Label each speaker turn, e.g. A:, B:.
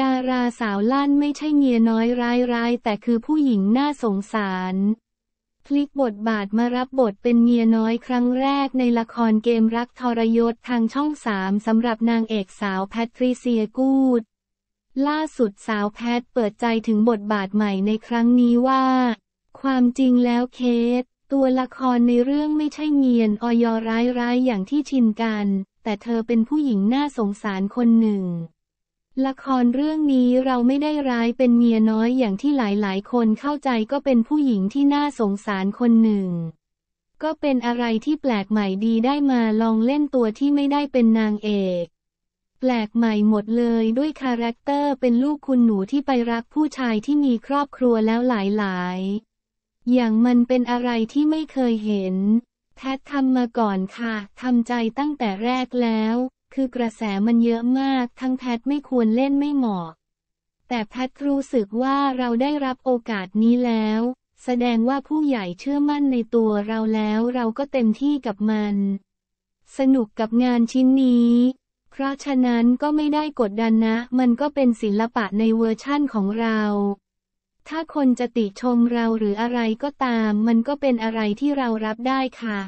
A: ดาราสาวลั่นไม่ใช่เมียน้อยร้ายๆแต่คือผู้หญิงน่าสงสารพลิกบทบาทมารับบทเป็นเมียน้อยครั้งแรกในละครเกมรักทรยศทางช่องสามสำหรับนางเอกสาวแพทริเซียกูดล่าสุดสาวแพทเปิดใจถึงบทบาทใหม่ในครั้งนี้ว่า ความจริงแล้วเคส ตัวละครในเรื่องไม่ใช่เมียนออยร้ายๆอย่างที่ชินกันแต่เธอเป็นผู้หญิงน่าสงสารคนหนึ่งละครเรื่องนี้เราไม่ได้ร้ายเป็นเมียน้อยอย่างที่หลายๆ คนเข้าใจก็เป็นผู้หญิงที่น่าสงสารคนหนึ่ง ก็เป็นอะไรที่แปลกใหม่ดีได้มาลองเล่นตัวที่ไม่ได้เป็นนางเอก แปลกใหม่หมดเลยด้วยคาแรคเตอร์เป็นลูกคุณหนูที่ไปรักผู้ชายที่มีครอบครัวแล้วหลายๆ อย่างมันเป็นอะไรที่ไม่เคยเห็นแพททำมาก่อนค่ะทำใจตั้งแต่แรกแล้วคือกระแสมันเยอะมากทั้งแพทไม่ควรเล่นไม่เหมาะ แต่แพทรู้สึกว่าเราได้รับโอกาสนี้แล้ว แสดงว่าผู้ใหญ่เชื่อมั่นในตัวเราแล้ว เราก็เต็มที่กับมัน สนุกกับงานชิ้นนี้ เพราะฉะนั้นก็ไม่ได้กดดันนะ มันก็เป็นศิลปะในเวอร์ชั่นของเรา ถ้าคนจะติชมเราหรืออะไรก็ตาม มันก็เป็นอะไรที่เรารับได้ค่ะ